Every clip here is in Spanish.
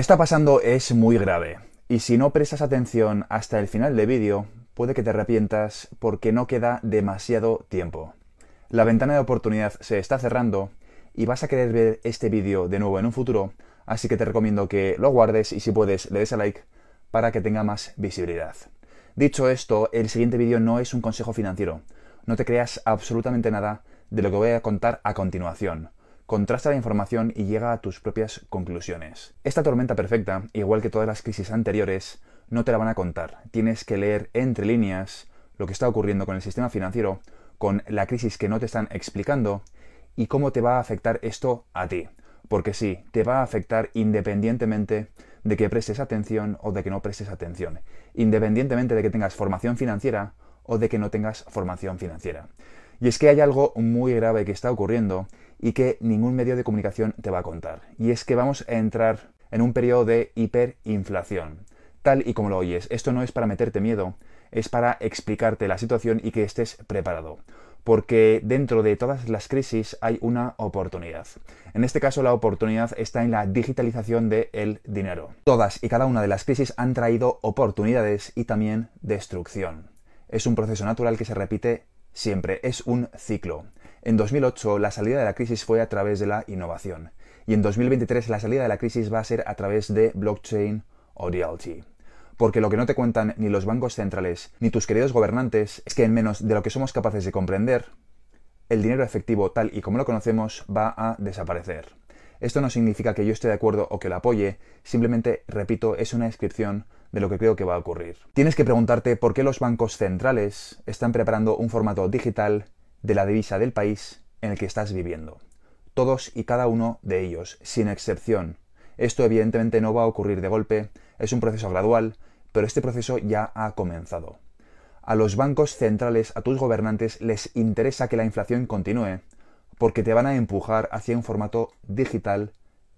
que está pasando es muy grave y si no prestas atención hasta el final del vídeo, puede que te arrepientas porque no queda demasiado tiempo. La ventana de oportunidad se está cerrando y vas a querer ver este vídeo de nuevo en un futuro, así que te recomiendo que lo guardes y si puedes le des a like para que tenga más visibilidad. Dicho esto, el siguiente vídeo no es un consejo financiero. No te creas absolutamente nada de lo que voy a contar a continuación contrasta la información y llega a tus propias conclusiones. Esta tormenta perfecta, igual que todas las crisis anteriores, no te la van a contar. Tienes que leer entre líneas lo que está ocurriendo con el sistema financiero, con la crisis que no te están explicando y cómo te va a afectar esto a ti. Porque sí, te va a afectar independientemente de que prestes atención o de que no prestes atención, independientemente de que tengas formación financiera o de que no tengas formación financiera. Y es que hay algo muy grave que está ocurriendo y que ningún medio de comunicación te va a contar. Y es que vamos a entrar en un periodo de hiperinflación. Tal y como lo oyes, esto no es para meterte miedo, es para explicarte la situación y que estés preparado. Porque dentro de todas las crisis hay una oportunidad. En este caso la oportunidad está en la digitalización del dinero. Todas y cada una de las crisis han traído oportunidades y también destrucción. Es un proceso natural que se repite siempre, es un ciclo. En 2008 la salida de la crisis fue a través de la innovación y en 2023 la salida de la crisis va a ser a través de blockchain o DLT. Porque lo que no te cuentan ni los bancos centrales ni tus queridos gobernantes es que en menos de lo que somos capaces de comprender, el dinero efectivo tal y como lo conocemos va a desaparecer. Esto no significa que yo esté de acuerdo o que lo apoye, simplemente, repito, es una descripción de lo que creo que va a ocurrir. Tienes que preguntarte por qué los bancos centrales están preparando un formato digital de la divisa del país en el que estás viviendo. Todos y cada uno de ellos, sin excepción. Esto evidentemente no va a ocurrir de golpe, es un proceso gradual, pero este proceso ya ha comenzado. A los bancos centrales, a tus gobernantes, les interesa que la inflación continúe, porque te van a empujar hacia un formato digital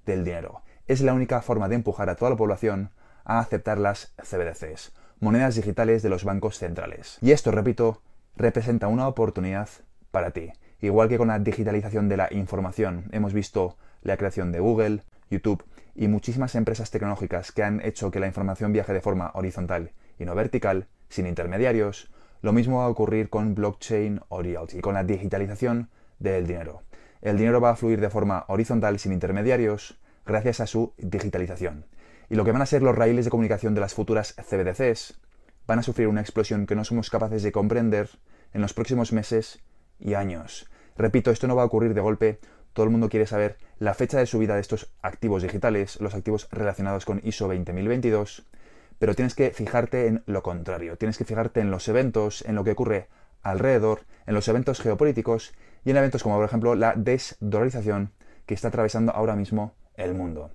del dinero. Es la única forma de empujar a toda la población a aceptar las CBDCs, monedas digitales de los bancos centrales. Y esto, repito, representa una oportunidad para ti. Igual que con la digitalización de la información, hemos visto la creación de Google, YouTube y muchísimas empresas tecnológicas que han hecho que la información viaje de forma horizontal y no vertical, sin intermediarios, lo mismo va a ocurrir con blockchain o y con la digitalización del dinero. El dinero va a fluir de forma horizontal sin intermediarios gracias a su digitalización. Y lo que van a ser los raíles de comunicación de las futuras CBDCs van a sufrir una explosión que no somos capaces de comprender en los próximos meses y años. Repito, esto no va a ocurrir de golpe. Todo el mundo quiere saber la fecha de subida de estos activos digitales, los activos relacionados con ISO 20022, pero tienes que fijarte en lo contrario. Tienes que fijarte en los eventos, en lo que ocurre alrededor, en los eventos geopolíticos y en eventos como por ejemplo la desdolarización que está atravesando ahora mismo el mundo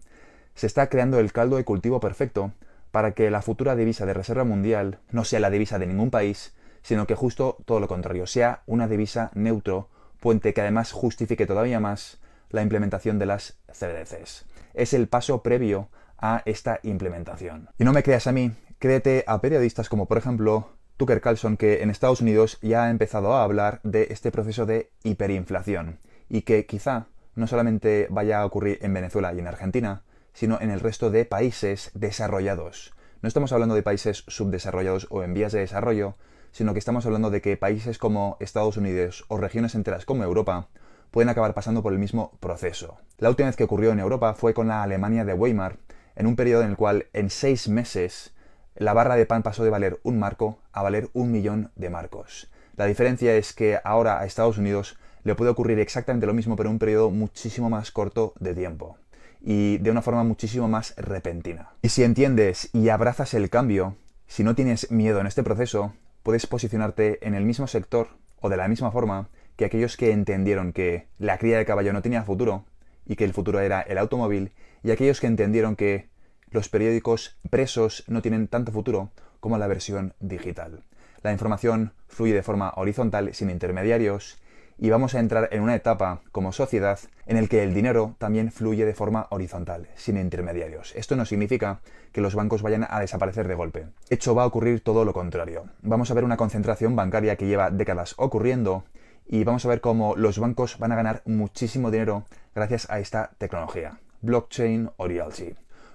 se está creando el caldo de cultivo perfecto para que la futura divisa de reserva mundial no sea la divisa de ningún país, sino que justo todo lo contrario, sea una divisa neutro, puente que además justifique todavía más la implementación de las CBDCs. Es el paso previo a esta implementación. Y no me creas a mí, créete a periodistas como por ejemplo Tucker Carlson, que en Estados Unidos ya ha empezado a hablar de este proceso de hiperinflación y que quizá no solamente vaya a ocurrir en Venezuela y en Argentina, sino en el resto de países desarrollados. No estamos hablando de países subdesarrollados o en vías de desarrollo, sino que estamos hablando de que países como Estados Unidos o regiones enteras como Europa pueden acabar pasando por el mismo proceso. La última vez que ocurrió en Europa fue con la Alemania de Weimar, en un periodo en el cual en seis meses la barra de pan pasó de valer un marco a valer un millón de marcos. La diferencia es que ahora a Estados Unidos le puede ocurrir exactamente lo mismo, pero en un periodo muchísimo más corto de tiempo y de una forma muchísimo más repentina. Y si entiendes y abrazas el cambio, si no tienes miedo en este proceso, puedes posicionarte en el mismo sector o de la misma forma que aquellos que entendieron que la cría de caballo no tenía futuro y que el futuro era el automóvil, y aquellos que entendieron que los periódicos presos no tienen tanto futuro como la versión digital. La información fluye de forma horizontal sin intermediarios y vamos a entrar en una etapa como sociedad en el que el dinero también fluye de forma horizontal, sin intermediarios. Esto no significa que los bancos vayan a desaparecer de golpe. Hecho va a ocurrir todo lo contrario. Vamos a ver una concentración bancaria que lleva décadas ocurriendo y vamos a ver cómo los bancos van a ganar muchísimo dinero gracias a esta tecnología, blockchain o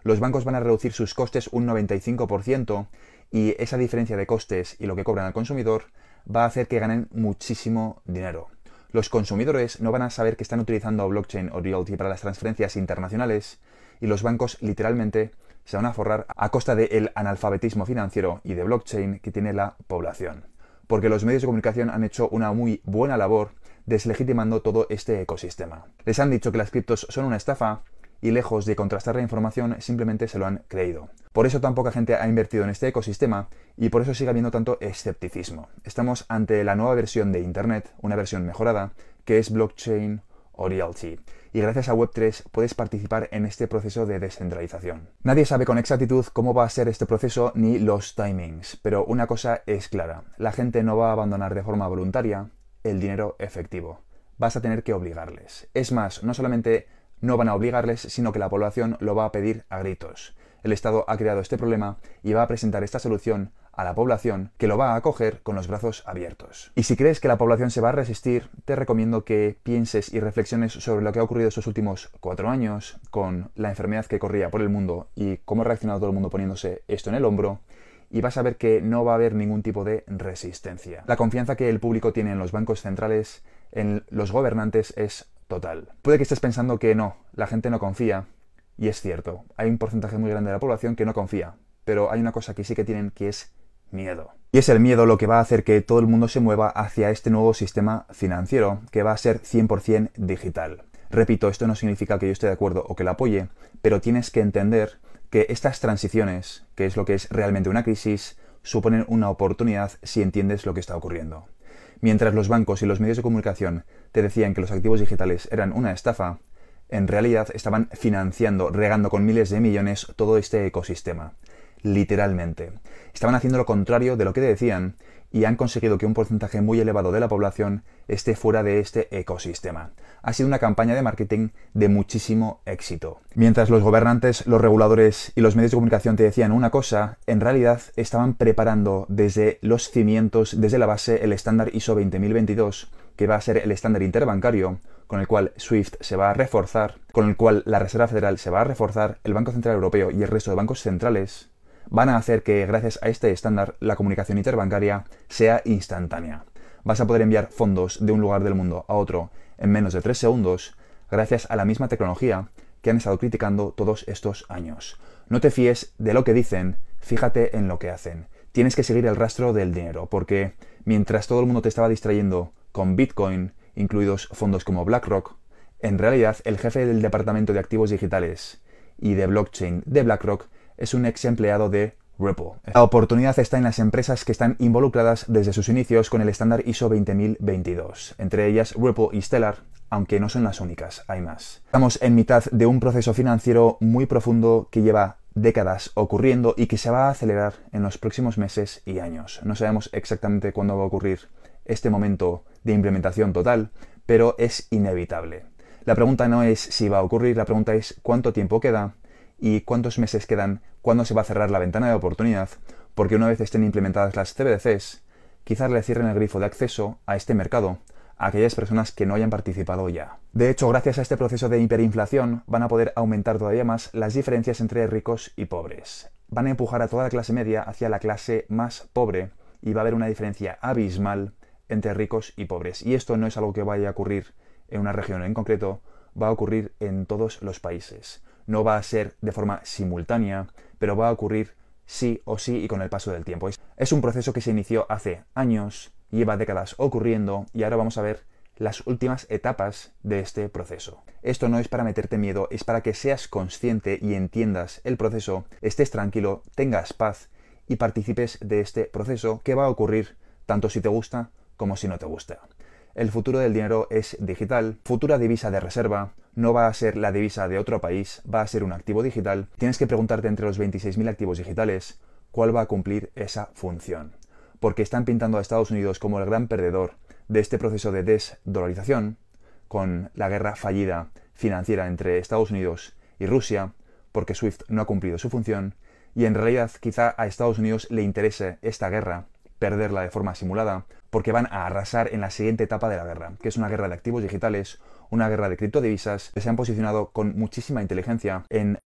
Los bancos van a reducir sus costes un 95% y esa diferencia de costes y lo que cobran al consumidor va a hacer que ganen muchísimo dinero los consumidores no van a saber que están utilizando blockchain o realty para las transferencias internacionales y los bancos literalmente se van a forrar a costa del analfabetismo financiero y de blockchain que tiene la población. Porque los medios de comunicación han hecho una muy buena labor deslegitimando todo este ecosistema. Les han dicho que las criptos son una estafa y lejos de contrastar la información simplemente se lo han creído. Por eso tan poca gente ha invertido en este ecosistema y por eso sigue habiendo tanto escepticismo. Estamos ante la nueva versión de Internet, una versión mejorada, que es blockchain o realty. Y gracias a Web3 puedes participar en este proceso de descentralización. Nadie sabe con exactitud cómo va a ser este proceso ni los timings, pero una cosa es clara, la gente no va a abandonar de forma voluntaria el dinero efectivo. Vas a tener que obligarles. Es más, no solamente no van a obligarles, sino que la población lo va a pedir a gritos. El Estado ha creado este problema y va a presentar esta solución a la población que lo va a acoger con los brazos abiertos. Y si crees que la población se va a resistir, te recomiendo que pienses y reflexiones sobre lo que ha ocurrido estos últimos cuatro años con la enfermedad que corría por el mundo y cómo ha reaccionado todo el mundo poniéndose esto en el hombro y vas a ver que no va a haber ningún tipo de resistencia. La confianza que el público tiene en los bancos centrales, en los gobernantes, es total. Puede que estés pensando que no, la gente no confía, y es cierto, hay un porcentaje muy grande de la población que no confía, pero hay una cosa que sí que tienen que es miedo. Y es el miedo lo que va a hacer que todo el mundo se mueva hacia este nuevo sistema financiero, que va a ser 100% digital. Repito, esto no significa que yo esté de acuerdo o que la apoye, pero tienes que entender que estas transiciones, que es lo que es realmente una crisis, suponen una oportunidad si entiendes lo que está ocurriendo. Mientras los bancos y los medios de comunicación te decían que los activos digitales eran una estafa, en realidad estaban financiando, regando con miles de millones todo este ecosistema. Literalmente. Estaban haciendo lo contrario de lo que te decían y han conseguido que un porcentaje muy elevado de la población esté fuera de este ecosistema. Ha sido una campaña de marketing de muchísimo éxito. Mientras los gobernantes, los reguladores y los medios de comunicación te decían una cosa, en realidad estaban preparando desde los cimientos, desde la base, el estándar ISO 20022, que va a ser el estándar interbancario, con el cual SWIFT se va a reforzar, con el cual la Reserva Federal se va a reforzar, el Banco Central Europeo y el resto de bancos centrales van a hacer que gracias a este estándar la comunicación interbancaria sea instantánea. Vas a poder enviar fondos de un lugar del mundo a otro en menos de 3 segundos gracias a la misma tecnología que han estado criticando todos estos años. No te fíes de lo que dicen, fíjate en lo que hacen. Tienes que seguir el rastro del dinero, porque mientras todo el mundo te estaba distrayendo con Bitcoin, incluidos fondos como BlackRock, en realidad el jefe del Departamento de Activos Digitales y de Blockchain de BlackRock es un ex empleado de Ripple. La oportunidad está en las empresas que están involucradas desde sus inicios con el estándar ISO 20022, entre ellas Ripple y Stellar, aunque no son las únicas, hay más. Estamos en mitad de un proceso financiero muy profundo que lleva décadas ocurriendo y que se va a acelerar en los próximos meses y años. No sabemos exactamente cuándo va a ocurrir este momento de implementación total, pero es inevitable. La pregunta no es si va a ocurrir, la pregunta es cuánto tiempo queda y cuántos meses quedan, cuándo se va a cerrar la ventana de oportunidad, porque una vez estén implementadas las CBDCs, quizás le cierren el grifo de acceso a este mercado a aquellas personas que no hayan participado ya. De hecho, gracias a este proceso de hiperinflación, van a poder aumentar todavía más las diferencias entre ricos y pobres. Van a empujar a toda la clase media hacia la clase más pobre y va a haber una diferencia abismal entre ricos y pobres. Y esto no es algo que vaya a ocurrir en una región en concreto, va a ocurrir en todos los países no va a ser de forma simultánea, pero va a ocurrir sí o sí y con el paso del tiempo. Es un proceso que se inició hace años, lleva décadas ocurriendo y ahora vamos a ver las últimas etapas de este proceso. Esto no es para meterte miedo, es para que seas consciente y entiendas el proceso, estés tranquilo, tengas paz y participes de este proceso que va a ocurrir tanto si te gusta como si no te gusta. El futuro del dinero es digital, futura divisa de reserva, no va a ser la divisa de otro país, va a ser un activo digital. Tienes que preguntarte entre los 26.000 activos digitales cuál va a cumplir esa función. Porque están pintando a Estados Unidos como el gran perdedor de este proceso de desdolarización, con la guerra fallida financiera entre Estados Unidos y Rusia, porque SWIFT no ha cumplido su función, y en realidad quizá a Estados Unidos le interese esta guerra perderla de forma simulada, porque van a arrasar en la siguiente etapa de la guerra, que es una guerra de activos digitales, una guerra de criptodivisas, que se han posicionado con muchísima inteligencia en